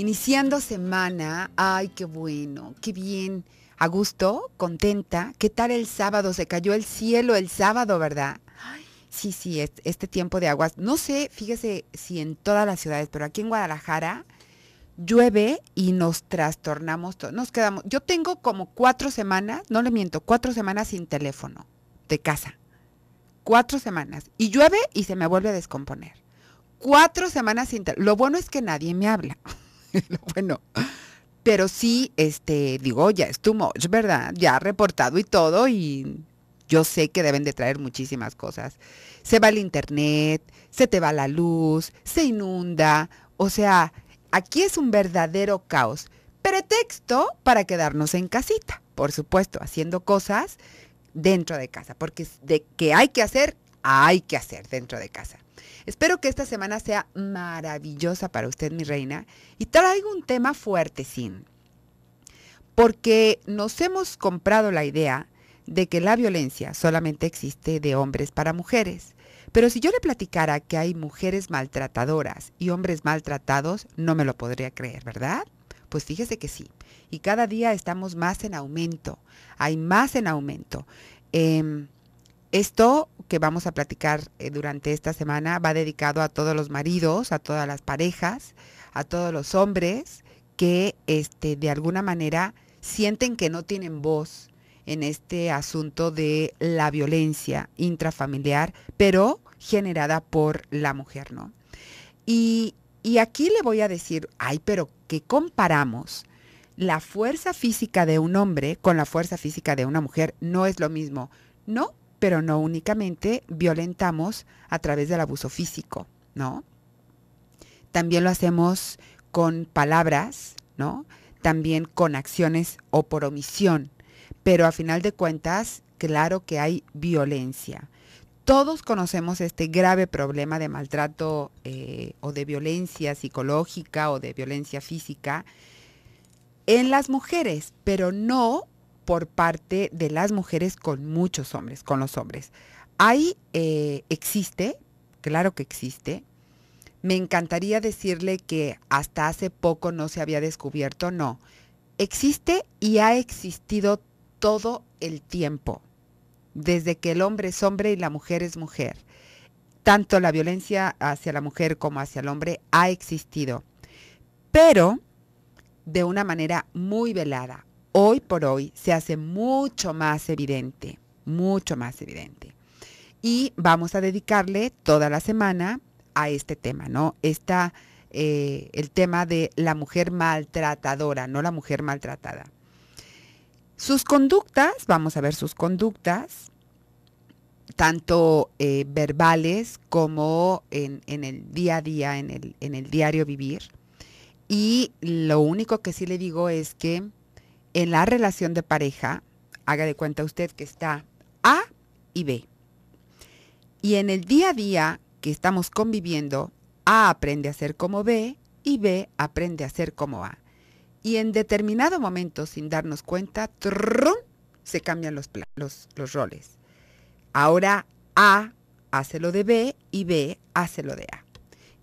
Iniciando semana, ay, qué bueno, qué bien. A gusto, contenta. ¿Qué tal el sábado? Se cayó el cielo el sábado, ¿verdad? sí, sí, este tiempo de aguas. No sé, fíjese si en todas las ciudades, pero aquí en Guadalajara llueve y nos trastornamos todos. Nos quedamos. Yo tengo como cuatro semanas, no le miento, cuatro semanas sin teléfono de casa. Cuatro semanas. Y llueve y se me vuelve a descomponer. Cuatro semanas sin teléfono. Lo bueno es que nadie me habla. bueno, pero sí, este, digo, ya es too much, ¿verdad? Ya reportado y todo y yo sé que deben de traer muchísimas cosas. Se va el internet, se te va la luz, se inunda, o sea, aquí es un verdadero caos. Pretexto para quedarnos en casita, por supuesto, haciendo cosas dentro de casa, porque de que hay que hacer, hay que hacer dentro de casa. Espero que esta semana sea maravillosa para usted, mi reina, y traigo un tema fuerte, sin Porque nos hemos comprado la idea de que la violencia solamente existe de hombres para mujeres. Pero si yo le platicara que hay mujeres maltratadoras y hombres maltratados, no me lo podría creer, ¿verdad? Pues fíjese que sí. Y cada día estamos más en aumento. Hay más en aumento. Em, esto que vamos a platicar eh, durante esta semana va dedicado a todos los maridos, a todas las parejas, a todos los hombres que este, de alguna manera sienten que no tienen voz en este asunto de la violencia intrafamiliar, pero generada por la mujer, ¿no? Y, y aquí le voy a decir, ay, pero que comparamos la fuerza física de un hombre con la fuerza física de una mujer no es lo mismo. No, pero no únicamente violentamos a través del abuso físico, ¿no? También lo hacemos con palabras, ¿no? También con acciones o por omisión, pero a final de cuentas, claro que hay violencia. Todos conocemos este grave problema de maltrato eh, o de violencia psicológica o de violencia física en las mujeres, pero no por parte de las mujeres con muchos hombres, con los hombres. Ahí eh, existe, claro que existe. Me encantaría decirle que hasta hace poco no se había descubierto, no. Existe y ha existido todo el tiempo, desde que el hombre es hombre y la mujer es mujer. Tanto la violencia hacia la mujer como hacia el hombre ha existido, pero de una manera muy velada, hoy por hoy se hace mucho más evidente, mucho más evidente. Y vamos a dedicarle toda la semana a este tema, ¿no? Está eh, el tema de la mujer maltratadora, no la mujer maltratada. Sus conductas, vamos a ver sus conductas, tanto eh, verbales como en, el día a día, en el diario vivir. Y lo único que sí le digo es que en la relación de pareja, haga de cuenta usted que está A y B. Y en el día a día que estamos conviviendo, A aprende a ser como B y B aprende a ser como A. Y en determinado momento, sin darnos cuenta, se cambian los roles. Ahora A hace lo de B y B hace lo de A.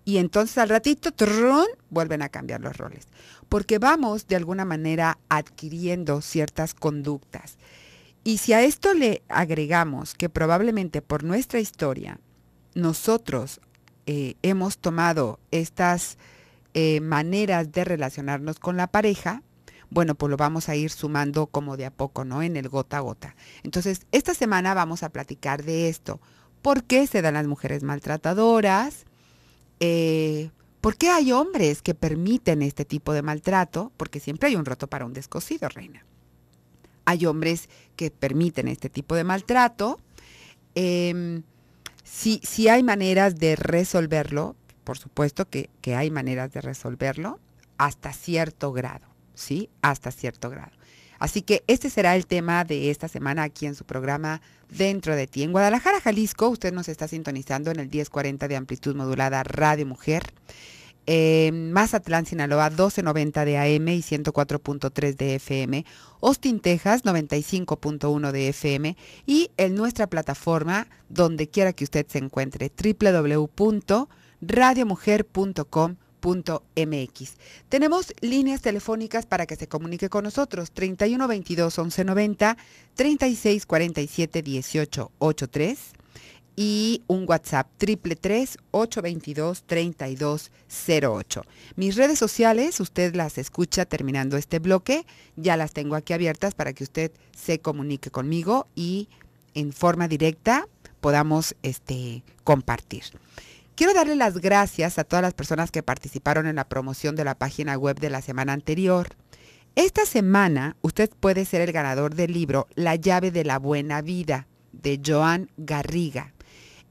Y entonces al ratito, tron vuelven a cambiar los roles. Porque vamos de alguna manera adquiriendo ciertas conductas. Y si a esto le agregamos que probablemente por nuestra historia, nosotros eh, hemos tomado estas eh, maneras de relacionarnos con la pareja, bueno, pues lo vamos a ir sumando como de a poco, ¿no? En el gota a gota. Entonces, esta semana vamos a platicar de esto. ¿Por qué se dan las mujeres maltratadoras? Eh, ¿por qué hay hombres que permiten este tipo de maltrato? Porque siempre hay un roto para un descosido, reina. Hay hombres que permiten este tipo de maltrato. Em, si, hay maneras de resolverlo, por supuesto que, que hay maneras de resolverlo hasta cierto grado, ¿sí? Hasta cierto grado. Así que este será el tema de esta semana aquí en su programa Dentro de ti. En Guadalajara, Jalisco, usted nos está sintonizando en el 1040 de amplitud modulada Radio Mujer. Mazatlán, Sinaloa, 1290 de AM y 104.3 de FM. Austin, Texas, 95.1 de FM. Y en nuestra plataforma, donde quiera que usted se encuentre, www.radiomujer.com .mx. Tenemos líneas telefónicas para que se comunique con nosotros 31 22 11 90 y un WhatsApp 333 822 3208. Mis redes sociales, usted las escucha terminando este bloque, ya las tengo aquí abiertas para que usted se comunique conmigo y en forma directa podamos este, compartir. Quiero darle las gracias a todas las personas que participaron en la promoción de la página web de la semana anterior. Esta semana usted puede ser el ganador del libro La llave de la buena vida de Joan Garriga.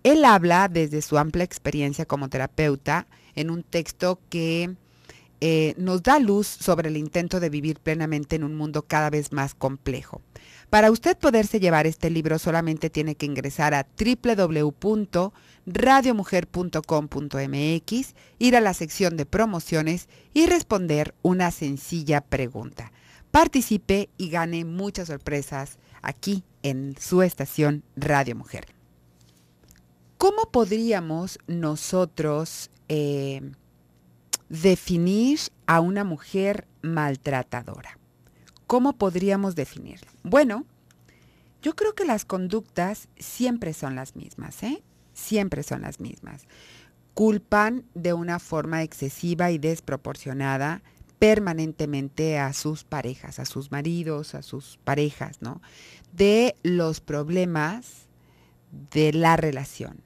Él habla desde su amplia experiencia como terapeuta en un texto que eh, nos da luz sobre el intento de vivir plenamente en un mundo cada vez más complejo. Para usted poderse llevar este libro solamente tiene que ingresar a www radiomujer.com.mx, ir a la sección de promociones y responder una sencilla pregunta. Participe y gane muchas sorpresas aquí en su estación Radio Mujer. ¿Cómo podríamos nosotros eh, definir a una mujer maltratadora? ¿Cómo podríamos definirla? Bueno, yo creo que las conductas siempre son las mismas, ¿eh? siempre son las mismas. Culpan de una forma excesiva y desproporcionada permanentemente a sus parejas, a sus maridos, a sus parejas, ¿no? De los problemas de la relación.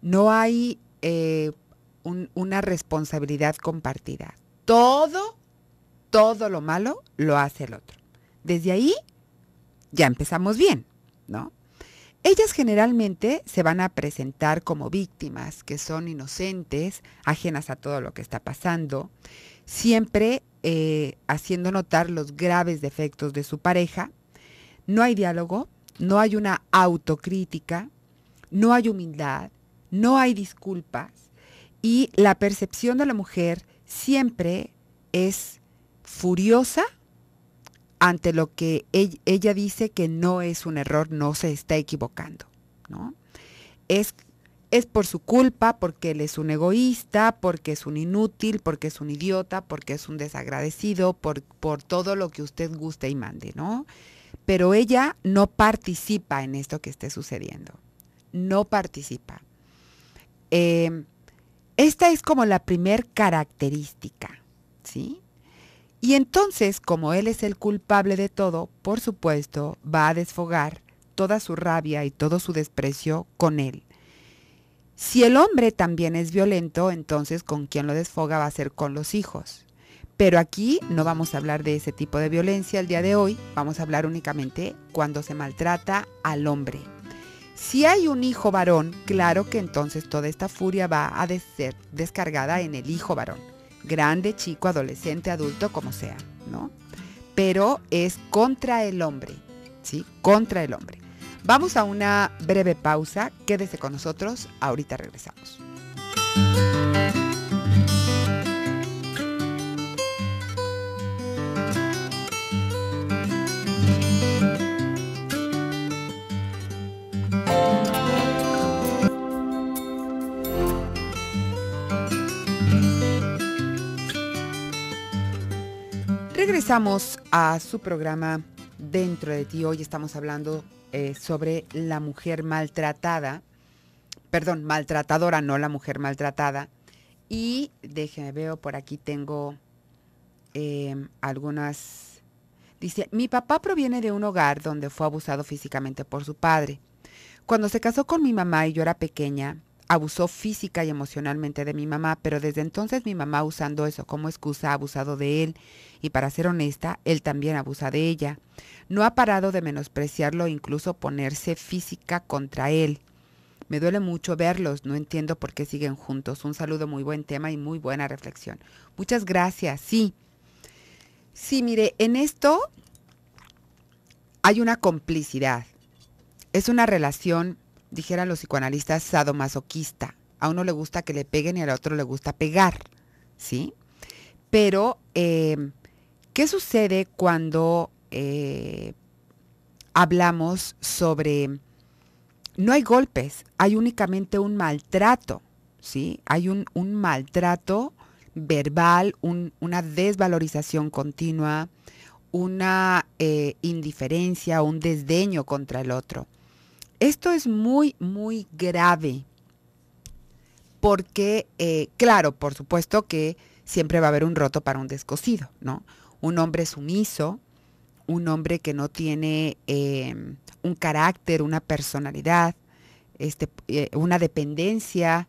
No hay eh, una responsabilidad compartida. Todo, todo lo malo lo hace el otro. Desde ahí ya empezamos bien, ¿no? Ellas generalmente se van a presentar como víctimas, que son inocentes, ajenas a todo lo que está pasando, siempre eh, haciendo notar los graves defectos de su pareja. No hay diálogo, no hay una autocrítica, no hay humildad, no hay disculpas y la percepción de la mujer siempre es furiosa ante lo que ella dice que no es un error, no se está equivocando, ¿no? Es, es por su culpa, porque él es un egoísta, porque es un inútil, porque es un idiota, porque es un desagradecido, por, por todo lo que usted guste y mande, ¿no? Pero ella no participa en esto que esté sucediendo, no participa. Eh, esta es como la primer característica, ¿sí? Y entonces, como él es el culpable de todo, por supuesto, va a desfogar toda su rabia y todo su desprecio con él. Si el hombre también es violento, entonces con quien lo desfoga va a ser con los hijos. Pero aquí no vamos a hablar de ese tipo de violencia el día de hoy, vamos a hablar únicamente cuando se maltrata al hombre. Si hay un hijo varón, claro que entonces toda esta furia va a ser descargada en el hijo varón grande, chico, adolescente, adulto, como sea, ¿no? Pero es contra el hombre, ¿sí? Contra el hombre. Vamos a una breve pausa, quédese con nosotros, ahorita regresamos. Estamos a su programa Dentro de ti. Hoy estamos hablando eh, sobre la mujer maltratada, perdón, maltratadora, no la mujer maltratada. Y déjeme, veo, por aquí tengo eh, algunas... Dice, mi papá proviene de un hogar donde fue abusado físicamente por su padre. Cuando se casó con mi mamá y yo era pequeña, abusó física y emocionalmente de mi mamá, pero desde entonces mi mamá usando eso como excusa ha abusado de él y para ser honesta, él también abusa de ella. No ha parado de menospreciarlo e incluso ponerse física contra él. Me duele mucho verlos, no entiendo por qué siguen juntos. Un saludo, muy buen tema y muy buena reflexión. Muchas gracias, sí. Sí, mire, en esto hay una complicidad. Es una relación dijeran los psicoanalistas, sadomasoquista. A uno le gusta que le peguen y al otro le gusta pegar, ¿sí? Pero, em, ¿qué sucede cuando eh, hablamos sobre... No hay golpes, hay únicamente un maltrato, ¿sí? Hay un, maltrato verbal, una desvalorización continua, una eh, indiferencia, un desdeño contra el otro. Esto es muy, muy grave, porque, eh, claro, por supuesto que siempre va a haber un roto para un descosido, ¿no? Un hombre sumiso, un hombre que no tiene eh, un carácter, una personalidad, este, eh, una dependencia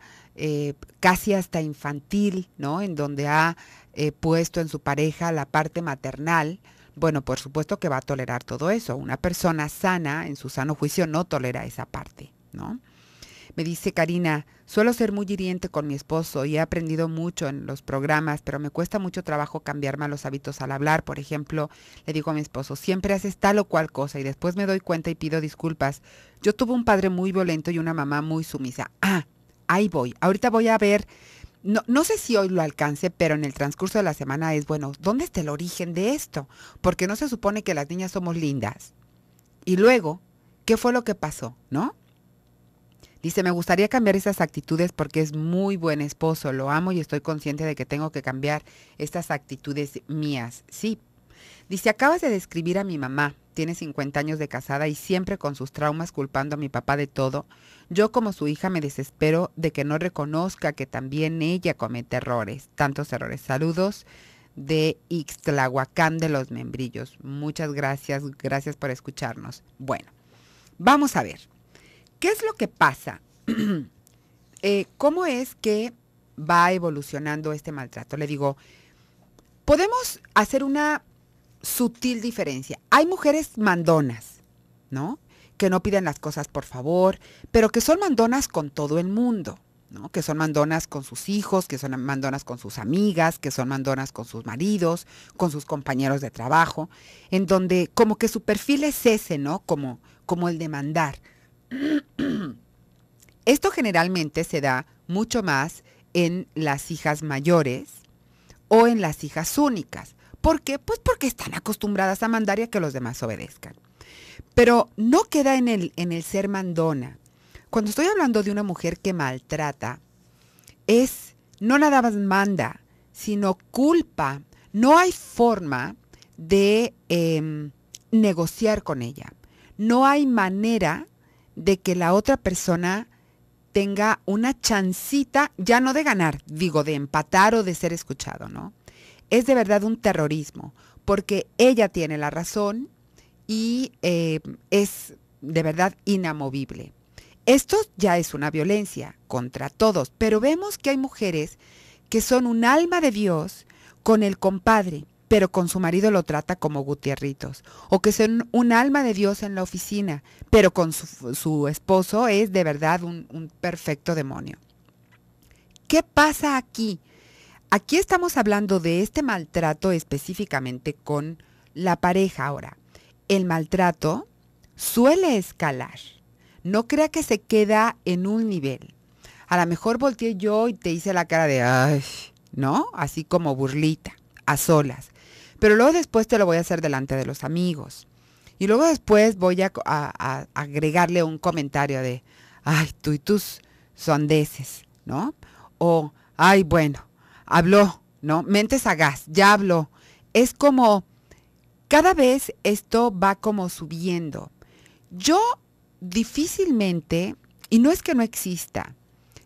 casi hasta infantil, ¿no? En donde ha puesto en su pareja la parte maternal, bueno, por supuesto que va a tolerar todo eso. Una persona sana, en su sano juicio, no tolera esa parte, ¿no? Me dice Karina, suelo ser muy hiriente con mi esposo y he aprendido mucho en los programas, pero me cuesta mucho trabajo cambiar malos hábitos al hablar. Por ejemplo, le digo a mi esposo, siempre haces tal o cual cosa y después me doy cuenta y pido disculpas. Yo tuve un padre muy violento y una mamá muy sumisa. Ah, ahí voy. Ahorita voy a ver no, no, sé si hoy lo alcance, pero en el transcurso de la semana es, bueno, ¿dónde está el origen de esto? Porque no se supone que las niñas somos lindas. Y luego, ¿qué fue lo que pasó? ¿No? Dice, me gustaría cambiar esas actitudes porque es muy buen esposo, lo amo y estoy consciente de que tengo que cambiar estas actitudes mías. Sí. Dice, acabas de describir a mi mamá, tiene 50 años de casada y siempre con sus traumas culpando a mi papá de todo. Yo como su hija me desespero de que no reconozca que también ella comete errores, tantos errores. Saludos de Ixtlahuacán de los Membrillos. Muchas gracias, gracias por escucharnos. Bueno, vamos a ver, ¿qué es lo que pasa? Eh, ¿Cómo es que va evolucionando este maltrato? Le digo, podemos hacer una sutil diferencia. Hay mujeres mandonas, ¿no? que no piden las cosas por favor, pero que son mandonas con todo el mundo. ¿no? que son mandonas con sus hijos, que son mandonas con sus amigas, que son mandonas con sus maridos, con sus compañeros de trabajo, en donde como que su perfil es ese, ¿no? Como, como el de mandar. Esto generalmente se da mucho más en las hijas mayores o en las hijas únicas. ¿Por qué? Pues porque están acostumbradas a mandar y a que los demás obedezcan. Pero no queda en el, en el ser mandona. Cuando estoy hablando de una mujer que maltrata, es no nada más manda, sino culpa. No hay forma de em, negociar con ella. No hay manera de que la otra persona tenga una chancita, ya no de ganar, digo, de empatar o de ser escuchado, ¿no? Es de verdad un terrorismo, porque ella tiene la razón, y eh, es de verdad inamovible. Esto ya es una violencia contra todos, pero vemos que hay mujeres que son un alma de Dios con el compadre, pero con su marido lo trata como gutierritos, o que son un alma de Dios en la oficina, pero con su, esposo es de verdad un perfecto demonio. ¿Qué pasa aquí? Aquí estamos hablando de este maltrato específicamente con la pareja ahora el maltrato suele escalar. No crea que se queda en un nivel. A lo mejor volteé yo y te hice la cara de, ay, ¿no? Así como burlita, a solas. Pero luego después te lo voy a hacer delante de los amigos. Y luego después voy a, agregarle un comentario de, ay, tú y tus sondeces, ¿no? O, ay, bueno, habló, ¿no? Mente sagaz, ya habló. Es como cada vez esto va como subiendo. Yo difícilmente, y no es que no exista,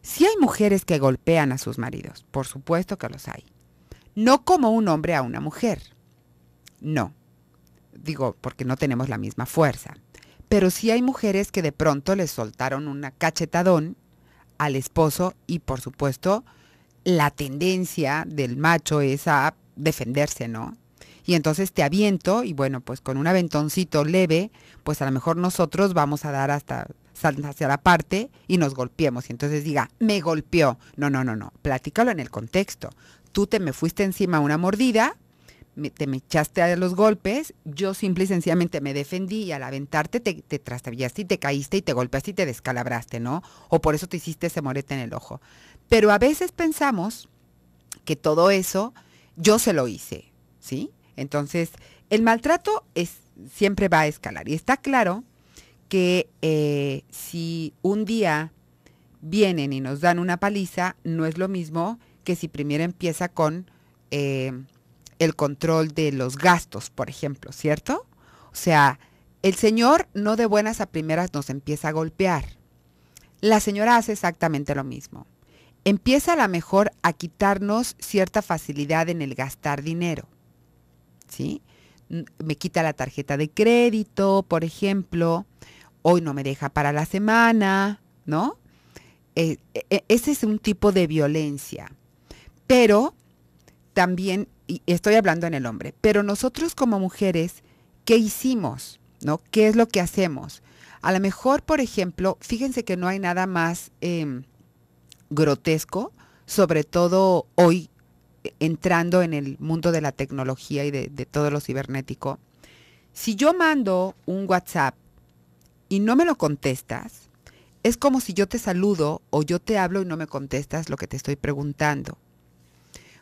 sí hay mujeres que golpean a sus maridos, por supuesto que los hay. No como un hombre a una mujer. No. Digo, porque no tenemos la misma fuerza. Pero sí hay mujeres que de pronto les soltaron una cachetadón al esposo y por supuesto la tendencia del macho es a defenderse, ¿no? y entonces te aviento y bueno, pues con un aventoncito leve, pues a lo mejor nosotros vamos a dar hasta hacia la parte y nos golpeemos y entonces diga, me golpeó. No, no, no, no, platícalo en el contexto. Tú te me fuiste encima una mordida, te me echaste a los golpes, yo simple y sencillamente me defendí y al aventarte te, te trastabillaste y te caíste y te golpeaste y te descalabraste, ¿no? O por eso te hiciste ese morete en el ojo. Pero a veces pensamos que todo eso yo se lo hice, ¿sí? Entonces, el maltrato es, siempre va a escalar. Y está claro que eh, si un día vienen y nos dan una paliza, no es lo mismo que si primero empieza con eh, el control de los gastos, por ejemplo, ¿cierto? O sea, el señor no de buenas a primeras nos empieza a golpear. La señora hace exactamente lo mismo. Empieza a lo mejor a quitarnos cierta facilidad en el gastar dinero. ¿sí? Me quita la tarjeta de crédito, por ejemplo, hoy no me deja para la semana, ¿no? Eh, e, e, ese es un tipo de violencia. Pero también, y estoy hablando en el hombre, pero nosotros como mujeres, ¿qué hicimos? ¿No? ¿Qué es lo que hacemos? A lo mejor, por ejemplo, fíjense que no hay nada más em, grotesco, sobre todo hoy entrando en el mundo de la tecnología y de, todo lo cibernético, si yo mando un WhatsApp y no me lo contestas, es como si yo te saludo o yo te hablo y no me contestas lo que te estoy preguntando.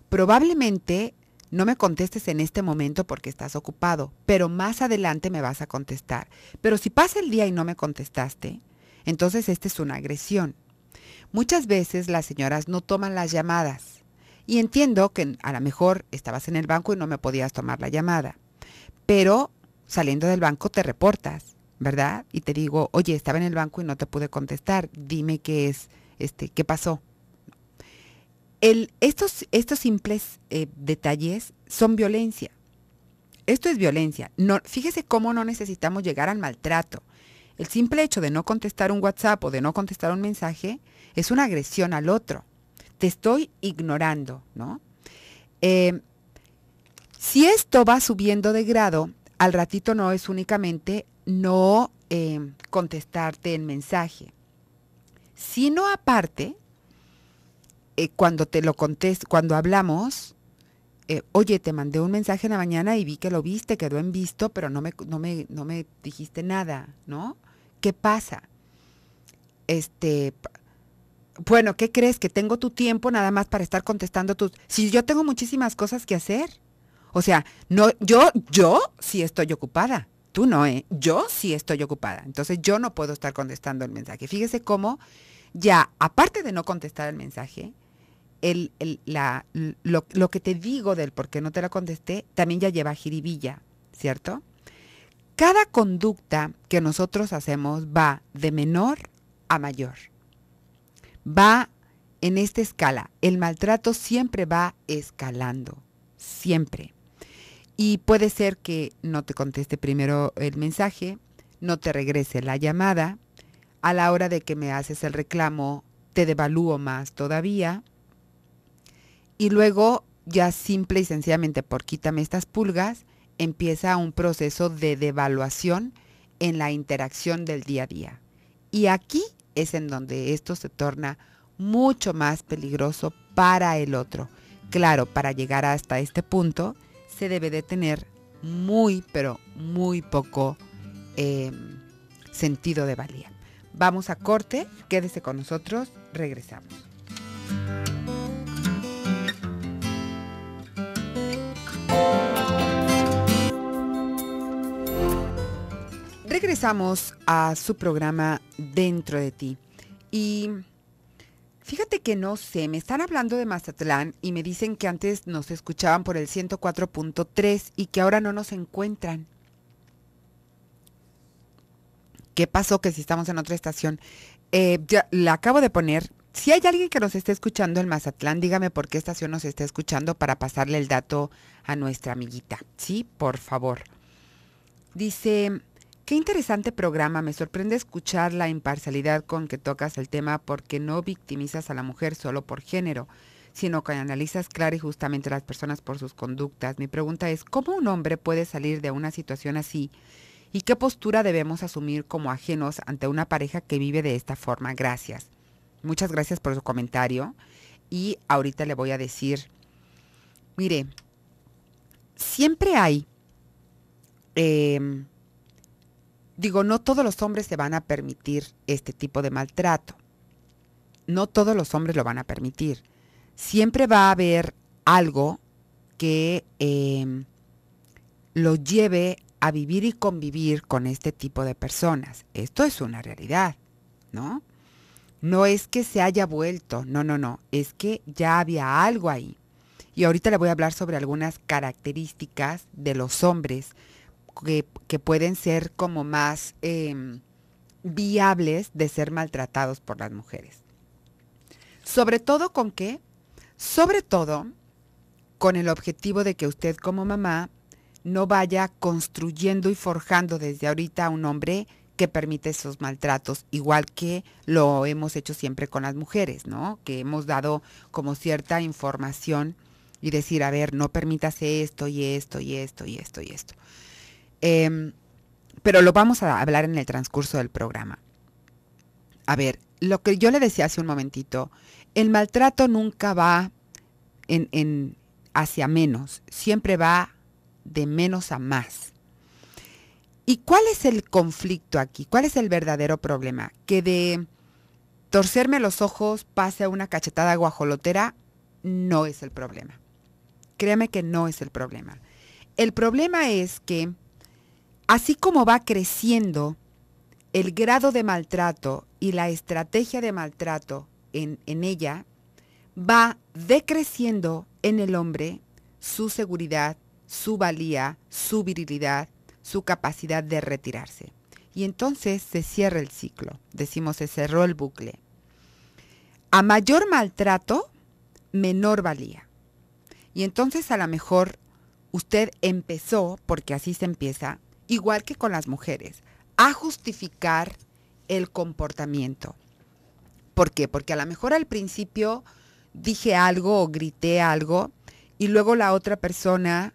Probablemente no me contestes en este momento porque estás ocupado, pero más adelante me vas a contestar. Pero si pasa el día y no me contestaste, entonces esta es una agresión. Muchas veces las señoras no toman las llamadas y entiendo que a lo mejor estabas en el banco y no me podías tomar la llamada, pero saliendo del banco te reportas, ¿verdad? Y te digo, oye, estaba en el banco y no te pude contestar, dime qué es, este, qué pasó. El, estos, estos simples eh, detalles son violencia. Esto es violencia. No, fíjese cómo no necesitamos llegar al maltrato. El simple hecho de no contestar un WhatsApp o de no contestar un mensaje es una agresión al otro te estoy ignorando, ¿no? Eh, si esto va subiendo de grado, al ratito no es únicamente no eh, contestarte el mensaje, sino aparte, eh, cuando te lo contesto, cuando hablamos, oye, te mandé un mensaje en la mañana y vi que lo viste, quedó en visto, pero no me, no me, no me dijiste nada, ¿no? ¿Qué pasa? Este, bueno, ¿qué crees? Que tengo tu tiempo nada más para estar contestando tus... Si yo tengo muchísimas cosas que hacer. O sea, no, yo, yo sí estoy ocupada. Tú no, ¿eh? Yo sí estoy ocupada. Entonces yo no puedo estar contestando el mensaje. Fíjese cómo ya, aparte de no contestar el mensaje, el, la, lo, que te digo del por qué no te la contesté, también ya lleva jiribilla, ¿cierto? Cada conducta que nosotros hacemos va de menor a mayor va en esta escala. El maltrato siempre va escalando, siempre. Y puede ser que no te conteste primero el mensaje, no te regrese la llamada, a la hora de que me haces el reclamo te devalúo más todavía. Y luego, ya simple y sencillamente por quítame estas pulgas, empieza un proceso de devaluación en la interacción del día a día. Y aquí es en donde esto se torna mucho más peligroso para el otro. Claro, para llegar hasta este punto se debe de tener muy, pero muy poco em, sentido de valía. Vamos a corte, quédese con nosotros, regresamos. regresamos a su programa Dentro de ti. Y fíjate que no sé, me están hablando de Mazatlán y me dicen que antes nos escuchaban por el 104.3 y que ahora no nos encuentran. ¿Qué pasó que si estamos en otra estación? Eh, la acabo de poner. Si hay alguien que nos esté escuchando en Mazatlán, dígame por qué estación nos está escuchando para pasarle el dato a nuestra amiguita. Sí, por favor. Dice, Qué interesante programa, me sorprende escuchar la imparcialidad con que tocas el tema porque no victimizas a la mujer solo por género, sino que analizas clara y justamente a las personas por sus conductas. Mi pregunta es, ¿cómo un hombre puede salir de una situación así? ¿Y qué postura debemos asumir como ajenos ante una pareja que vive de esta forma? Gracias. Muchas gracias por su comentario y ahorita le voy a decir, mire, siempre hay... Em, digo, no todos los hombres se van a permitir este tipo de maltrato. No todos los hombres lo van a permitir. Siempre va a haber algo que em, lo lleve a vivir y convivir con este tipo de personas. Esto es una realidad, ¿no? No es que se haya vuelto, no, no, no, es que ya había algo ahí. Y ahorita le voy a hablar sobre algunas características de los hombres que, pueden ser como más em, viables de ser maltratados por las mujeres. Sobre todo con qué? Sobre todo con el objetivo de que usted como mamá no vaya construyendo y forjando desde ahorita a un hombre que permite esos maltratos, igual que lo hemos hecho siempre con las mujeres, ¿no? Que hemos dado como cierta información y decir, a ver, no permítase esto y esto y esto y esto y esto. Em, pero lo vamos a hablar en el transcurso del programa. A ver, lo que yo le decía hace un momentito, el maltrato nunca va en, hacia menos, siempre va de menos a más. ¿Y cuál es el conflicto aquí? ¿Cuál es el verdadero problema? Que de torcerme los ojos pase a una cachetada guajolotera no es el problema. Créame que no es el problema. El problema es que Así como va creciendo el grado de maltrato y la estrategia de maltrato en, ella, va decreciendo en el hombre su seguridad, su valía, su virilidad, su capacidad de retirarse. Y entonces se cierra el ciclo, decimos se cerró el bucle. A mayor maltrato, menor valía. Y entonces a lo mejor usted empezó, porque así se empieza, igual que con las mujeres, a justificar el comportamiento. ¿Por qué? Porque a lo mejor al principio dije algo o grité algo y luego la otra persona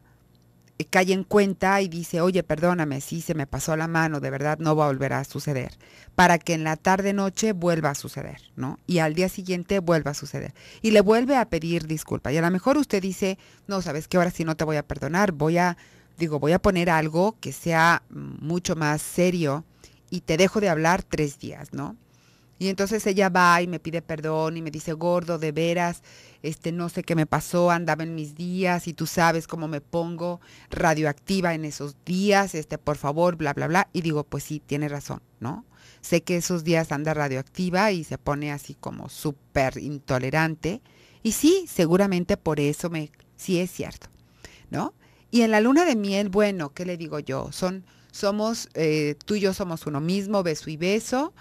eh, cae en cuenta y dice, oye, perdóname, sí, se me pasó la mano, de verdad no va a volver a suceder, para que en la tarde-noche vuelva a suceder, ¿no? Y al día siguiente vuelva a suceder. Y le vuelve a pedir disculpa. Y a lo mejor usted dice, no, sabes que ahora sí no te voy a perdonar, voy a digo, voy a poner algo que sea mucho más serio y te dejo de hablar tres días, ¿no? Y entonces ella va y me pide perdón y me dice, gordo, de veras, este, no sé qué me pasó, andaba en mis días y tú sabes cómo me pongo radioactiva en esos días, este, por favor, bla, bla, bla. Y digo, pues sí, tiene razón, ¿no? Sé que esos días anda radioactiva y se pone así como súper intolerante. Y sí, seguramente por eso me, sí es cierto, ¿no? Y en la luna de miel, bueno, ¿qué le digo yo? Son, somos, eh, tú y yo somos uno mismo, beso y beso,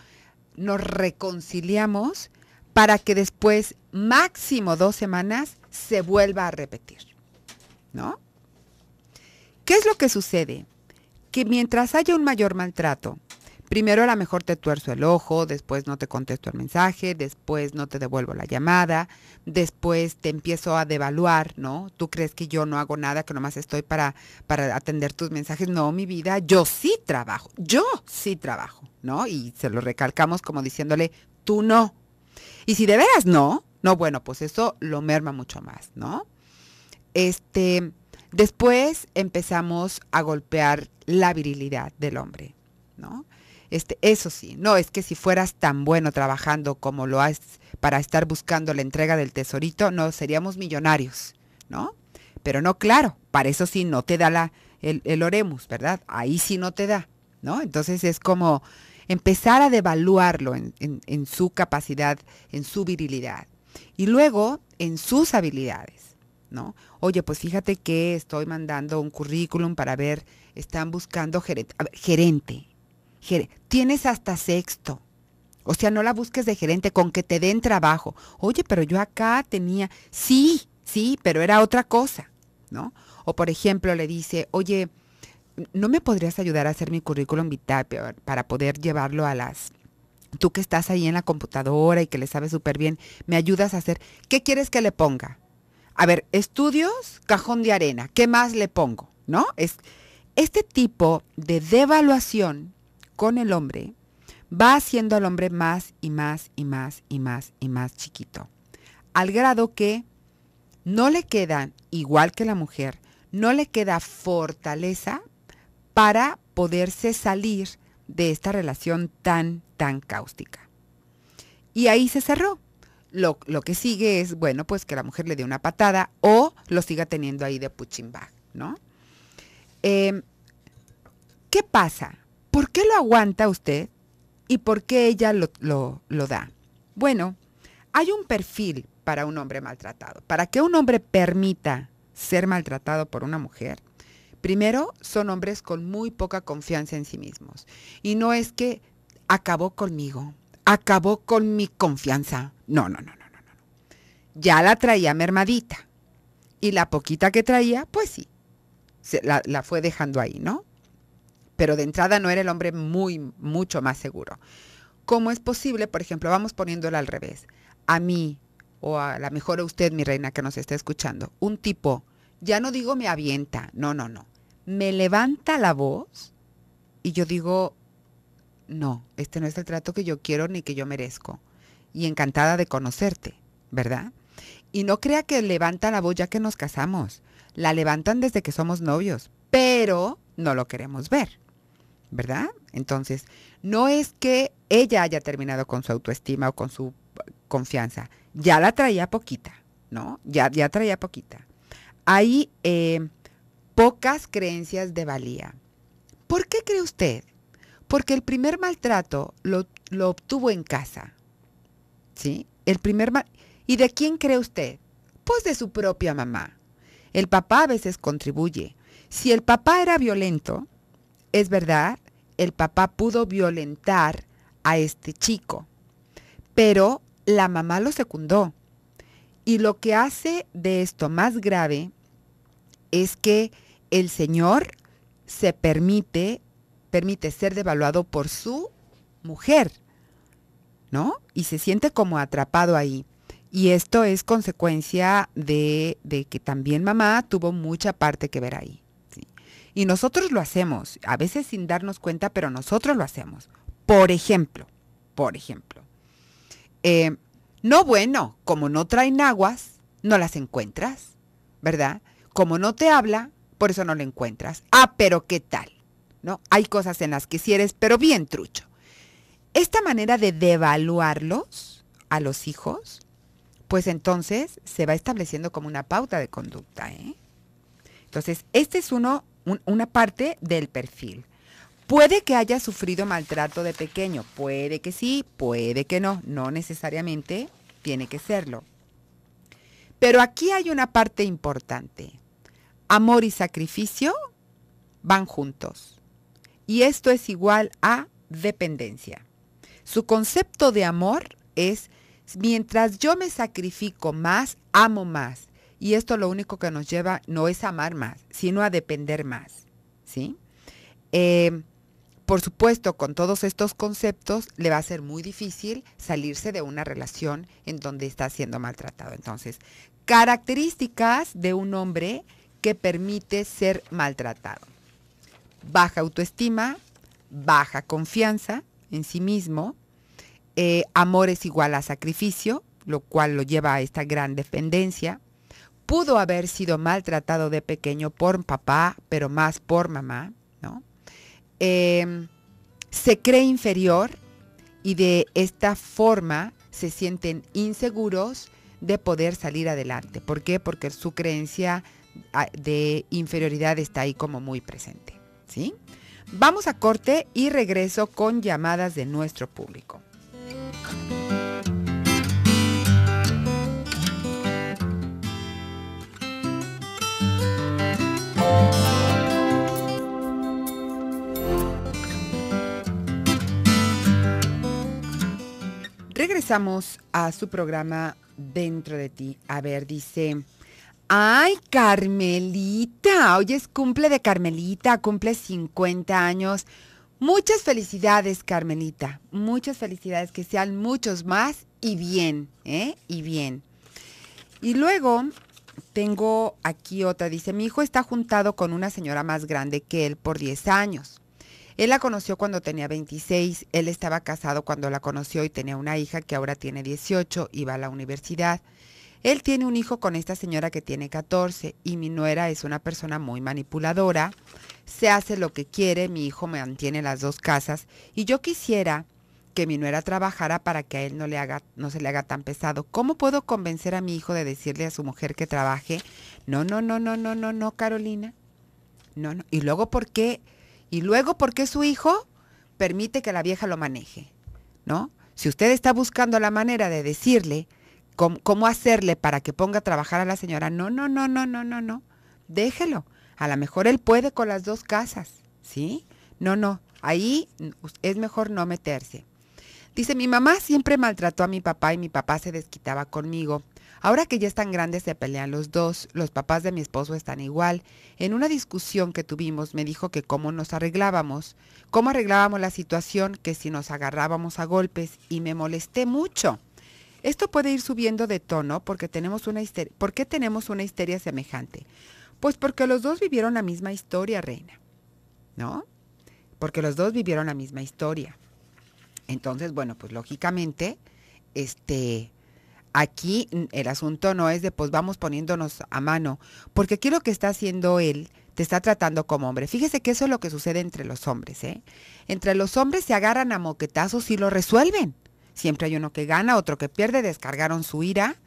nos reconciliamos para que después, máximo dos semanas, se vuelva a repetir. ¿No? ¿Qué es lo que sucede? Que mientras haya un mayor maltrato, Primero a lo mejor te tuerzo el ojo, después no te contesto el mensaje, después no te devuelvo la llamada, después te empiezo a devaluar, ¿no? Tú crees que yo no hago nada, que nomás estoy para, para atender tus mensajes. No, mi vida, yo sí trabajo, yo sí trabajo, ¿no? Y se lo recalcamos como diciéndole, tú no. Y si de veras no, no, bueno, pues eso lo merma mucho más, ¿no? Este, después empezamos a golpear la virilidad del hombre, ¿no? Este, eso sí, no es que si fueras tan bueno trabajando como lo has para estar buscando la entrega del tesorito, no seríamos millonarios, ¿no? Pero no, claro, para eso sí no te da la, el, Oremos, oremus, ¿verdad? Ahí sí no te da, ¿no? Entonces es como empezar a devaluarlo en, en, su capacidad, en su virilidad. Y luego en sus habilidades, ¿no? Oye, pues fíjate que estoy mandando un currículum para ver, están buscando gerente. gerente tienes hasta sexto. O sea, no la busques de gerente, con que te den trabajo. Oye, pero yo acá tenía, sí, sí, pero era otra cosa, ¿no? O por ejemplo, le dice, oye, ¿no me podrías ayudar a hacer mi currículum vitae para poder llevarlo a las... Tú que estás ahí en la computadora y que le sabes súper bien, me ayudas a hacer... ¿Qué quieres que le ponga? A ver, estudios, cajón de arena, ¿qué más le pongo? ¿No? Es este tipo de devaluación con el hombre, va haciendo al hombre más y más y más y más y más chiquito. Al grado que no le queda, igual que la mujer, no le queda fortaleza para poderse salir de esta relación tan, tan cáustica. Y ahí se cerró. Lo, que sigue es, bueno, pues que la mujer le dé una patada o lo siga teniendo ahí de puchimba, ¿no? Em, ¿Qué pasa? ¿Por qué lo aguanta usted y por qué ella lo, lo, da? Bueno, hay un perfil para un hombre maltratado. Para que un hombre permita ser maltratado por una mujer, primero son hombres con muy poca confianza en sí mismos. Y no es que acabó conmigo, acabó con mi confianza. No, no, no, no, no. Ya la traía mermadita. Y la poquita que traía, pues sí, la, la fue dejando ahí, ¿no? pero de entrada no era el hombre muy, mucho más seguro. ¿Cómo es posible, por ejemplo, vamos poniéndola al revés, a mí o a la mejor a usted, mi reina, que nos está escuchando, un tipo, ya no digo me avienta, no, no, no, me levanta la voz y yo digo, no, este no es el trato que yo quiero ni que yo merezco. Y encantada de conocerte, ¿verdad? Y no crea que levanta la voz ya que nos casamos. La levantan desde que somos novios, pero no lo queremos ver. ¿verdad? Entonces, no es que ella haya terminado con su autoestima o con su uh, confianza, ya la traía poquita, ¿no? Ya, ya traía poquita. Hay eh, pocas creencias de valía. ¿Por qué cree usted? Porque el primer maltrato lo, lo obtuvo en casa, ¿sí? El primer mal ¿Y de quién cree usted? Pues de su propia mamá. El papá a veces contribuye. Si el papá era violento, es verdad, el papá pudo violentar a este chico, pero la mamá lo secundó. Y lo que hace de esto más grave es que el señor se permite, permite ser devaluado por su mujer, ¿no? Y se siente como atrapado ahí. Y esto es consecuencia de, de que también mamá tuvo mucha parte que ver ahí. Y nosotros lo hacemos, a veces sin darnos cuenta, pero nosotros lo hacemos. Por ejemplo, por ejemplo. Eh, no bueno, como no traen aguas, no las encuentras, ¿verdad? Como no te habla, por eso no lo encuentras. Ah, pero ¿qué tal? ¿No? Hay cosas en las que sí eres, pero bien trucho. Esta manera de devaluarlos a los hijos, pues entonces se va estableciendo como una pauta de conducta. ¿eh? Entonces, este es uno una parte del perfil. Puede que haya sufrido maltrato de pequeño, puede que sí, puede que no, no necesariamente tiene que serlo. Pero aquí hay una parte importante. Amor y sacrificio van juntos. Y esto es igual a dependencia. Su concepto de amor es, mientras yo me sacrifico más, amo más. Y esto lo único que nos lleva no es a amar más, sino a depender más. ¿Sí? Eh, por supuesto, con todos estos conceptos le va a ser muy difícil salirse de una relación en donde está siendo maltratado. Entonces, características de un hombre que permite ser maltratado. Baja autoestima, baja confianza en sí mismo, eh, amor es igual a sacrificio, lo cual lo lleva a esta gran dependencia, pudo haber sido maltratado de pequeño por papá, pero más por mamá, ¿no? Em, se cree inferior y de esta forma se sienten inseguros de poder salir adelante. ¿Por qué? Porque su creencia ah, de inferioridad está ahí como muy presente, Vamos a corte y regreso con llamadas de nuestro público. Regresamos a su programa Dentro de ti. A ver, dice, ay, Carmelita, hoy es cumple de Carmelita, cumple 50 años. Muchas felicidades, Carmelita. Muchas felicidades, que sean muchos más y bien, ¿eh? Y bien. Y luego tengo aquí otra, dice, mi hijo está juntado con una señora más grande que él por 10 años. Él la conoció cuando tenía 26, él estaba casado cuando la conoció y tenía una hija que ahora tiene 18 y va a la universidad. Él tiene un hijo con esta señora que tiene 14 y mi nuera es una persona muy manipuladora, se hace lo que quiere, mi hijo mantiene las dos casas y yo quisiera que mi nuera trabajara para que a él no, le haga, no se le haga tan pesado. ¿Cómo puedo convencer a mi hijo de decirle a su mujer que trabaje? No, no, no, no, no, no, no, Carolina. No, no. Y luego, ¿por qué? Y luego, porque su hijo permite que la vieja lo maneje? ¿No? Si usted está buscando la manera de decirle cómo, hacerle para que ponga a trabajar a la señora, no, no, no, no, no, no, no. Déjelo. A lo mejor él puede con las dos casas, ¿sí? No, no. Ahí es mejor no meterse. Dice, mi mamá siempre maltrató a mi papá y mi papá se desquitaba conmigo. Ahora que ya están grandes se pelean los dos, los papás de mi esposo están igual. En una discusión que tuvimos me dijo que cómo nos arreglábamos, cómo arreglábamos la situación, que si nos agarrábamos a golpes y me molesté mucho. Esto puede ir subiendo de tono porque tenemos una histeria. ¿Por qué tenemos una histeria semejante? Pues porque los dos vivieron la misma historia, reina. ¿No? Porque los dos vivieron la misma historia. Entonces, bueno, pues lógicamente, este, Aquí el asunto no es de pues vamos poniéndonos a mano, porque aquí lo que está haciendo él te está tratando como hombre. Fíjese que eso es lo que sucede entre los hombres, ¿eh? Entre los hombres se agarran a moquetazos y lo resuelven. Siempre hay uno que gana, otro que pierde, descargaron su ira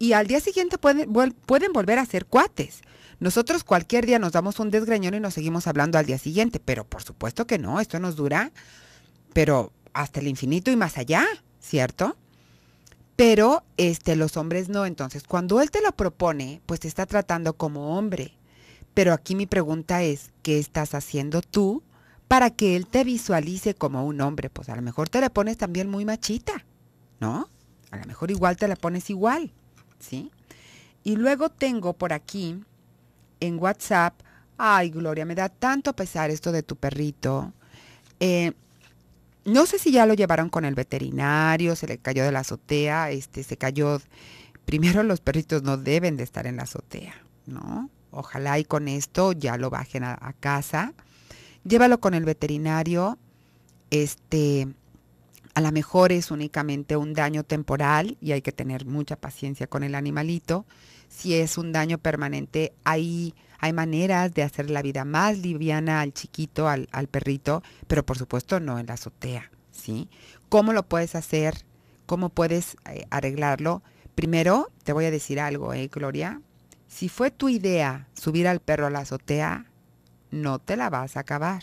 y al día siguiente pueden, pueden volver a ser cuates. Nosotros cualquier día nos damos un desgreñón y nos seguimos hablando al día siguiente, pero por supuesto que no, esto nos dura, pero hasta el infinito y más allá, ¿cierto? pero este, los hombres no. Entonces, cuando él te lo propone, pues te está tratando como hombre. Pero aquí mi pregunta es, ¿qué estás haciendo tú para que él te visualice como un hombre? Pues a lo mejor te la pones también muy machita, ¿no? A lo mejor igual te la pones igual, ¿sí? Y luego tengo por aquí en WhatsApp, ay Gloria, me da tanto pesar esto de tu perrito. Eh, no sé si ya lo llevaron con el veterinario, se le cayó de la azotea, este, se cayó. Primero los perritos no deben de estar en la azotea, ¿no? Ojalá y con esto ya lo bajen a, casa. Llévalo con el veterinario. Este, a lo mejor es únicamente un daño temporal y hay que tener mucha paciencia con el animalito. Si es un daño permanente, ahí hay maneras de hacer la vida más liviana al chiquito, al, perrito, pero por supuesto no en la azotea, ¿sí? ¿Cómo lo puedes hacer? ¿Cómo puedes eh, arreglarlo? Primero, te voy a decir algo, ¿eh, Gloria? Si fue tu idea subir al perro a la azotea, no te la vas a acabar.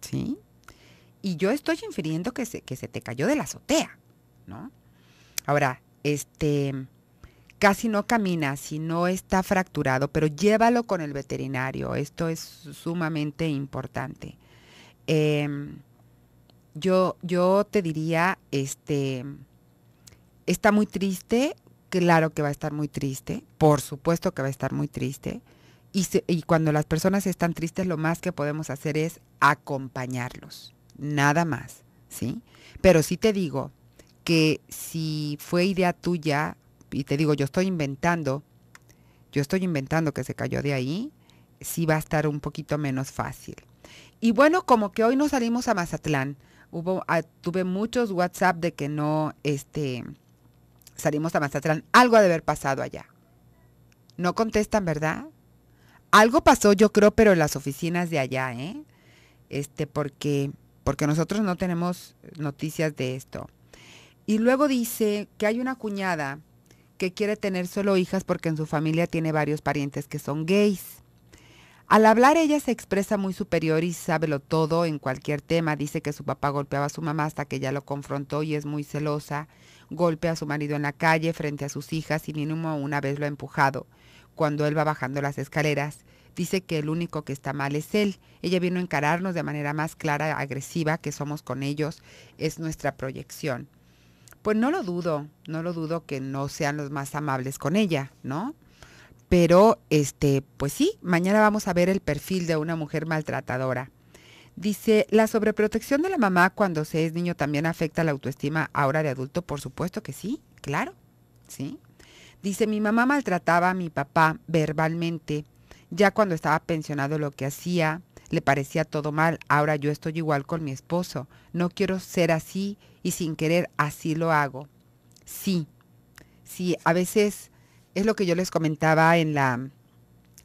¿Sí? Y yo estoy infiriendo que se, que se te cayó de la azotea, ¿no? Ahora, este, casi no camina, si no está fracturado, pero llévalo con el veterinario. Esto es sumamente importante. Em, yo, yo te diría, este, está muy triste, claro que va a estar muy triste, por supuesto que va a estar muy triste. Y, y cuando las personas están tristes, lo más que podemos hacer es acompañarlos, nada más, ¿sí? Pero sí te digo que si fue idea tuya y te digo, yo estoy inventando, yo estoy inventando que se cayó de ahí, sí va a estar un poquito menos fácil. Y bueno, como que hoy no salimos a Mazatlán, hubo, ah, tuve muchos WhatsApp de que no, este, salimos a Mazatlán, algo ha de haber pasado allá. No contestan, ¿verdad? Algo pasó, yo creo, pero en las oficinas de allá, ¿eh? Este, porque, porque nosotros no tenemos noticias de esto. Y luego dice que hay una cuñada que quiere tener solo hijas porque en su familia tiene varios parientes que son gays. Al hablar ella se expresa muy superior y lo todo en cualquier tema. Dice que su papá golpeaba a su mamá hasta que ella lo confrontó y es muy celosa. Golpea a su marido en la calle frente a sus hijas y mínimo una vez lo ha empujado. Cuando él va bajando las escaleras, dice que el único que está mal es él. Ella vino a encararnos de manera más clara, agresiva, que somos con ellos. Es nuestra proyección. Pues no lo dudo, no lo dudo que no sean los más amables con ella, ¿no? Pero, este, pues sí, mañana vamos a ver el perfil de una mujer maltratadora. Dice, ¿la sobreprotección de la mamá cuando se es niño también afecta la autoestima ahora de adulto? Por supuesto que sí, claro, sí. Dice, mi mamá maltrataba a mi papá verbalmente, ya cuando estaba pensionado lo que hacía, le parecía todo mal, ahora yo estoy igual con mi esposo. No quiero ser así y sin querer así lo hago. Sí, sí, a veces es lo que yo les comentaba en la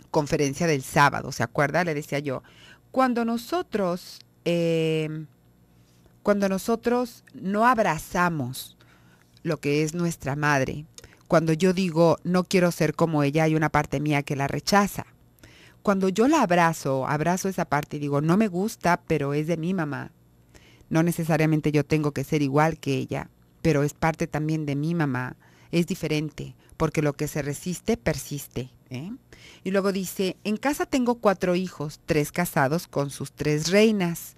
conferencia del sábado, ¿se acuerda? Le decía yo, cuando nosotros, em, cuando nosotros no abrazamos lo que es nuestra madre, cuando yo digo no quiero ser como ella, hay una parte mía que la rechaza cuando yo la abrazo, abrazo esa parte y digo, no me gusta, pero es de mi mamá. No necesariamente yo tengo que ser igual que ella, pero es parte también de mi mamá. Es diferente, porque lo que se resiste, persiste. ¿eh? Y luego dice, en casa tengo cuatro hijos, tres casados con sus tres reinas,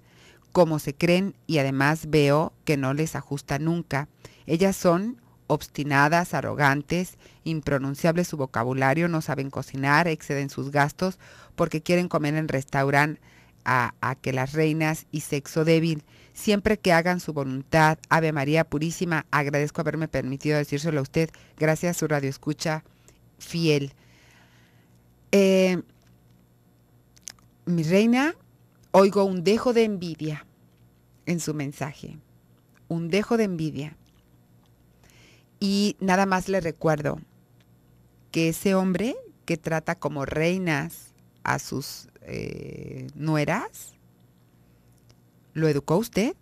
como se creen, y además veo que no les ajusta nunca. Ellas son obstinadas, arrogantes, impronunciable su vocabulario, no saben cocinar, exceden sus gastos porque quieren comer en restaurante a, que las reinas y sexo débil, siempre que hagan su voluntad, Ave María Purísima, agradezco haberme permitido decírselo a usted, gracias a su escucha fiel. Eh, mi reina, oigo un dejo de envidia en su mensaje, un dejo de envidia. Y nada más le recuerdo que ese hombre que trata como reinas a sus eh, nueras, lo educó usted.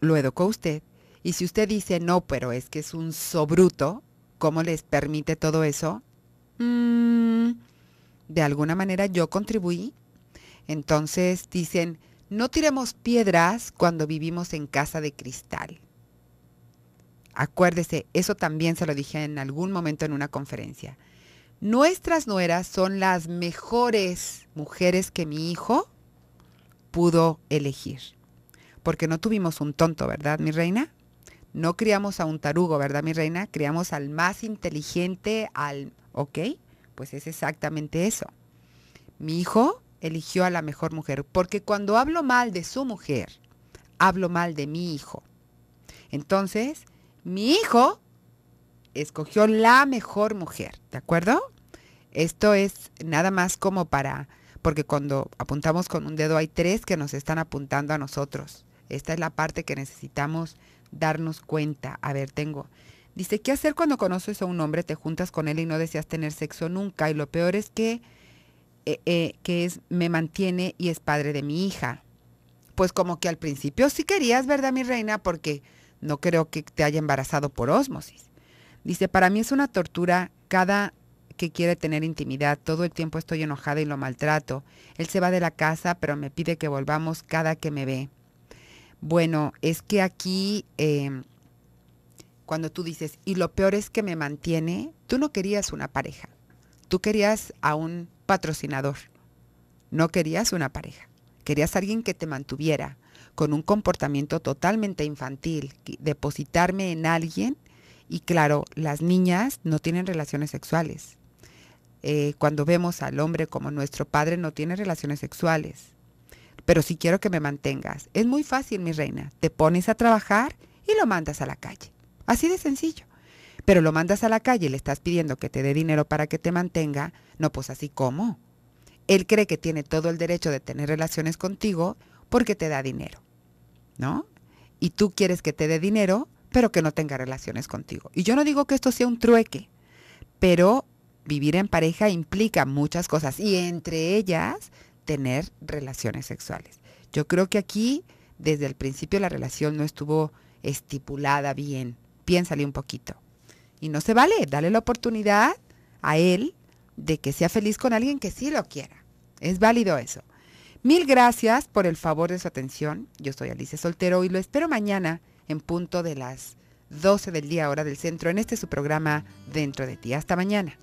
Lo educó usted. Y si usted dice, no, pero es que es un sobruto, ¿cómo les permite todo eso? Mm, de alguna manera yo contribuí. Entonces dicen, no tiremos piedras cuando vivimos en casa de cristal. Acuérdese, eso también se lo dije en algún momento en una conferencia. Nuestras nueras son las mejores mujeres que mi hijo pudo elegir. Porque no tuvimos un tonto, ¿verdad, mi reina? No criamos a un tarugo, ¿verdad, mi reina? Criamos al más inteligente, al... ¿Ok? Pues es exactamente eso. Mi hijo eligió a la mejor mujer, porque cuando hablo mal de su mujer, hablo mal de mi hijo. Entonces, mi hijo escogió la mejor mujer, ¿de acuerdo? Esto es nada más como para, porque cuando apuntamos con un dedo hay tres que nos están apuntando a nosotros. Esta es la parte que necesitamos darnos cuenta. A ver, tengo. Dice, ¿qué hacer cuando conoces a un hombre, te juntas con él y no deseas tener sexo nunca? Y lo peor es que, eh, eh, que es, me mantiene y es padre de mi hija. Pues como que al principio sí querías, ¿verdad, mi reina? Porque no creo que te haya embarazado por ósmosis. Dice, para mí es una tortura cada que quiere tener intimidad, todo el tiempo estoy enojada y lo maltrato. Él se va de la casa, pero me pide que volvamos cada que me ve. Bueno, es que aquí, em, cuando tú dices, y lo peor es que me mantiene, tú no querías una pareja, tú querías a un patrocinador, no querías una pareja, querías a alguien que te mantuviera, con un comportamiento totalmente infantil, depositarme en alguien y claro, las niñas no tienen relaciones sexuales. Eh, cuando vemos al hombre como nuestro padre no tiene relaciones sexuales. Pero si quiero que me mantengas, es muy fácil, mi reina. Te pones a trabajar y lo mandas a la calle. Así de sencillo. Pero lo mandas a la calle y le estás pidiendo que te dé dinero para que te mantenga. No, pues así como. Él cree que tiene todo el derecho de tener relaciones contigo porque te da dinero. ¿no? Y tú quieres que te dé dinero, pero que no tenga relaciones contigo. Y yo no digo que esto sea un trueque, pero vivir en pareja implica muchas cosas y entre ellas tener relaciones sexuales. Yo creo que aquí desde el principio la relación no estuvo estipulada bien. Piénsale un poquito. Y no se vale, dale la oportunidad a él de que sea feliz con alguien que sí lo quiera. Es válido eso. Mil gracias por el favor de su atención. Yo soy Alicia Soltero y lo espero mañana en punto de las 12 del día hora del centro en este su programa Dentro de ti. Hasta mañana.